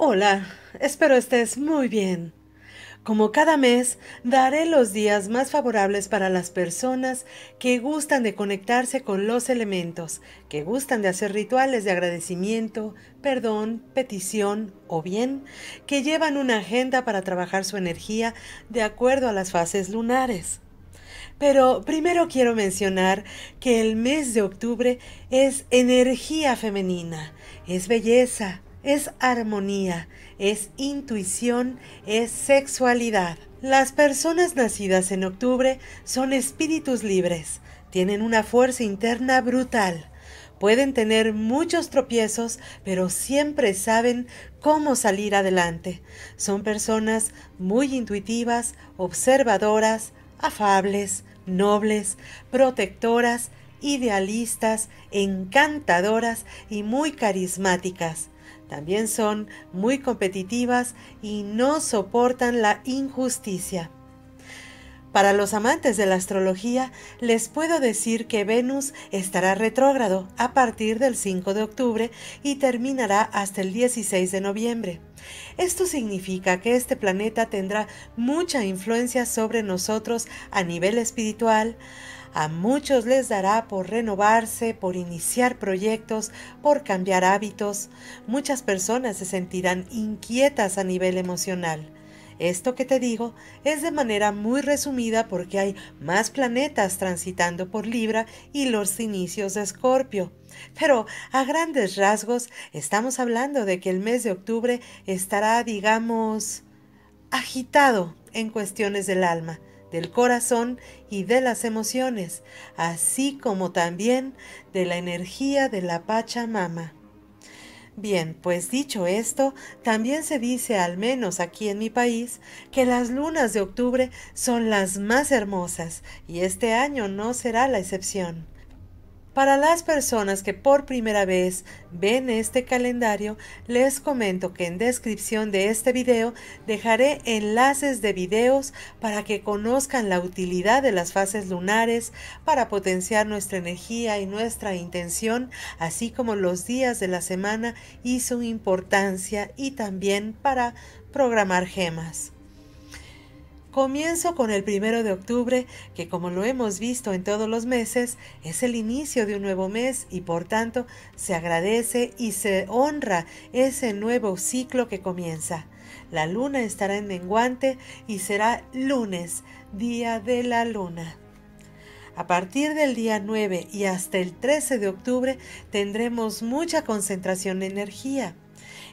Hola, espero estés muy bien. Como cada mes, daré los días más favorables para las personas que gustan de conectarse con los elementos, que gustan de hacer rituales de agradecimiento, perdón, petición o bien que llevan una agenda para trabajar su energía de acuerdo a las fases lunares. Pero primero quiero mencionar que el mes de octubre es energía femenina, es belleza, es armonía, es intuición, es sexualidad. Las personas nacidas en octubre son espíritus libres, tienen una fuerza interna brutal. Pueden tener muchos tropiezos, pero siempre saben cómo salir adelante. Son personas muy intuitivas, observadoras, afables, nobles, protectoras, idealistas, encantadoras y muy carismáticas. También son muy competitivas y no soportan la injusticia. Para los amantes de la astrología, les puedo decir que Venus estará retrógrado a partir del 5 de octubre y terminará hasta el 16 de noviembre. Esto significa que este planeta tendrá mucha influencia sobre nosotros a nivel espiritual, a muchos les dará por renovarse, por iniciar proyectos, por cambiar hábitos. Muchas personas se sentirán inquietas a nivel emocional. Esto que te digo es de manera muy resumida porque hay más planetas transitando por Libra y los inicios de Escorpio. Pero a grandes rasgos estamos hablando de que el mes de octubre estará, digamos, agitado en cuestiones del alma del corazón y de las emociones, así como también de la energía de la Pachamama. Bien, pues dicho esto, también se dice, al menos aquí en mi país, que las lunas de octubre son las más hermosas y este año no será la excepción. Para las personas que por primera vez ven este calendario, les comento que en descripción de este video dejaré enlaces de videos para que conozcan la utilidad de las fases lunares para potenciar nuestra energía y nuestra intención, así como los días de la semana y su importancia y también para programar gemas. Comienzo con el primero de octubre, que como lo hemos visto en todos los meses, es el inicio de un nuevo mes y por tanto se agradece y se honra ese nuevo ciclo que comienza. La luna estará en menguante y será lunes, día de la luna. A partir del día 9 y hasta el 13 de octubre tendremos mucha concentración de energía.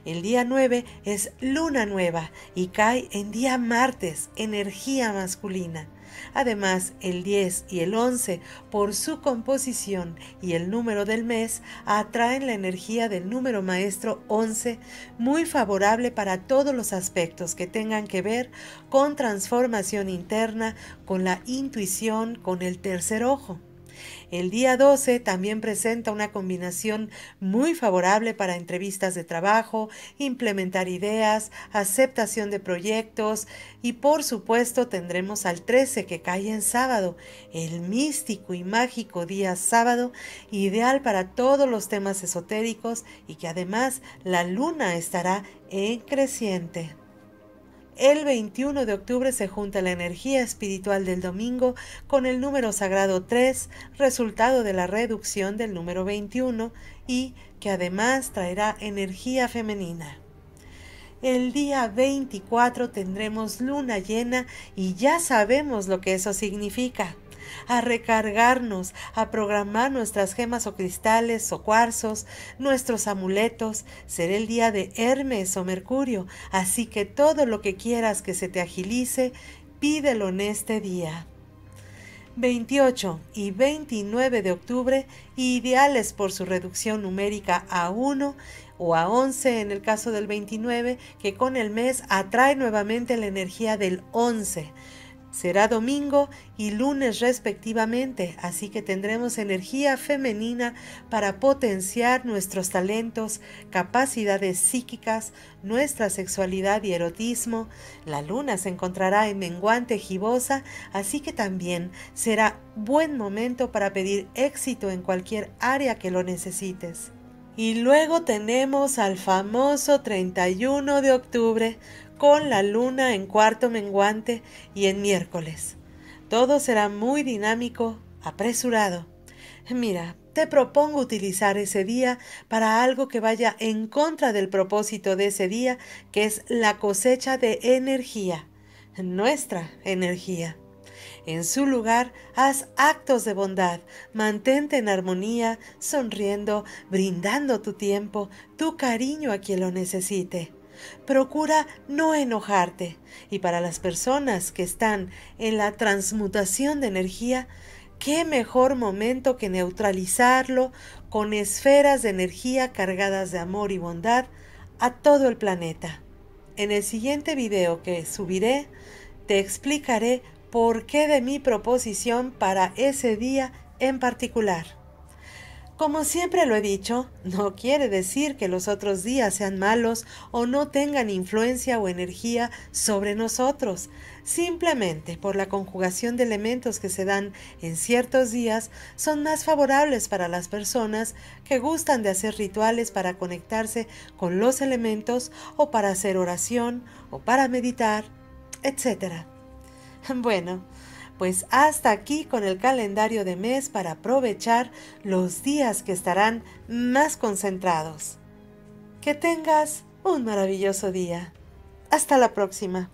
El día 9 es luna nueva y cae en día martes, energía masculina. Además, el 10 y el 11, por su composición y el número del mes, atraen la energía del número maestro 11, muy favorable para todos los aspectos que tengan que ver con transformación interna, con la intuición, con el tercer ojo. El día 12 también presenta una combinación muy favorable para entrevistas de trabajo, implementar ideas, aceptación de proyectos y por supuesto tendremos al 13 que cae en sábado, el místico y mágico día sábado, ideal para todos los temas esotéricos y que además la luna estará en creciente. El 21 de octubre se junta la energía espiritual del domingo con el número sagrado 3, resultado de la reducción del número 21 y que además traerá energía femenina. El día 24 tendremos luna llena y ya sabemos lo que eso significa a recargarnos, a programar nuestras gemas o cristales o cuarzos, nuestros amuletos. Será el día de Hermes o Mercurio, así que todo lo que quieras que se te agilice, pídelo en este día. 28 y 29 de octubre, ideales por su reducción numérica a 1 o a 11 en el caso del 29, que con el mes atrae nuevamente la energía del 11. Será domingo y lunes respectivamente, así que tendremos energía femenina para potenciar nuestros talentos, capacidades psíquicas, nuestra sexualidad y erotismo. La luna se encontrará en menguante gibosa, así que también será buen momento para pedir éxito en cualquier área que lo necesites. Y luego tenemos al famoso 31 de octubre, con la luna en cuarto menguante y en miércoles. Todo será muy dinámico, apresurado. Mira, te propongo utilizar ese día para algo que vaya en contra del propósito de ese día, que es la cosecha de energía, nuestra energía. En su lugar, haz actos de bondad, mantente en armonía, sonriendo, brindando tu tiempo, tu cariño a quien lo necesite. Procura no enojarte y para las personas que están en la transmutación de energía, qué mejor momento que neutralizarlo con esferas de energía cargadas de amor y bondad a todo el planeta. En el siguiente video que subiré, te explicaré por qué de mi proposición para ese día en particular. Como siempre lo he dicho, no quiere decir que los otros días sean malos o no tengan influencia o energía sobre nosotros. Simplemente por la conjugación de elementos que se dan en ciertos días son más favorables para las personas que gustan de hacer rituales para conectarse con los elementos o para hacer oración o para meditar, etc. Bueno, pues hasta aquí con el calendario de mes para aprovechar los días que estarán más concentrados. Que tengas un maravilloso día. Hasta la próxima.